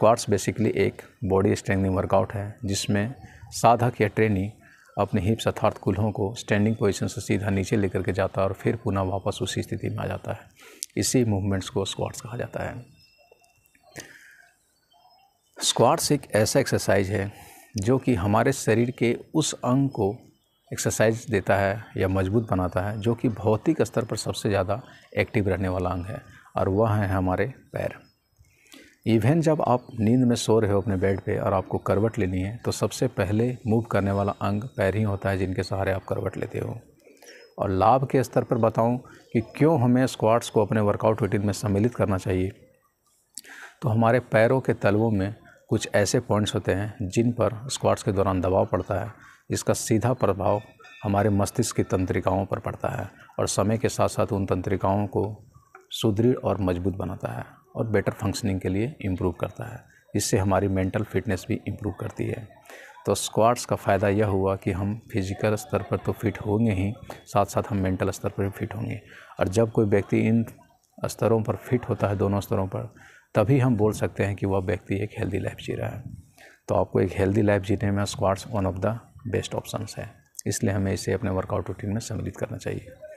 squats basically एक body strengthening workout है जिसमें साधक या ट्रेनी अपने हिप्स अर्थात कुल्हों को स्टैंडिंग पोजीशन से सीधा नीचे लेकर के जाता है और फिर पुनः वापस उसी स्थिति में आ जाता है इसी मूवमेंट्स को स्क्वाट्स कहा जाता है स्क्वाट्स एक ऐसा एक्सरसाइज है जो कि हमारे शरीर के उस अंग को एक्सरसाइज देता है या मजबूत बनाता है जो कि भौतिक स्तर पर सबसे ज़्यादा एक्टिव रहने वाला अंग है और वह है हमारे पैर इवन जब आप नींद में सो रहे हो अपने बेड पे और आपको करवट लेनी है तो सबसे पहले मूव करने वाला अंग पैर ही होता है जिनके सहारे आप करवट लेते हो और लाभ के स्तर पर बताऊं कि क्यों हमें स्क्वाट्स को अपने वर्कआउट रूटीन में सम्मिलित करना चाहिए तो हमारे पैरों के तलवों में कुछ ऐसे पॉइंट्स होते हैं जिन पर स्क्वाट्स के दौरान दबाव पड़ता है जिसका सीधा प्रभाव हमारे मस्तिष्क की तंत्रिकाओं पर पड़ता है और समय के साथ साथ उन तंत्रिकाओं को सुदृढ़ और मजबूत बनाता है और बेटर फंक्शनिंग के लिए इम्प्रूव करता है इससे हमारी मेंटल फिटनेस भी इम्प्रूव करती है तो स्क्वाड्स का फ़ायदा यह हुआ कि हम फिजिकल स्तर पर तो फिट होंगे ही साथ साथ हम मेंटल स्तर पर भी फिट होंगे और जब कोई व्यक्ति इन स्तरों पर फिट होता है दोनों स्तरों पर तभी हम बोल सकते हैं कि वह व्यक्ति एक हेल्दी लाइफ जी रहा है तो आपको एक हेल्दी लाइफ जीने में squats one of the best option है इसलिए हमें इसे अपने वर्कआउट रूटीन में सम्मिलित करना चाहिए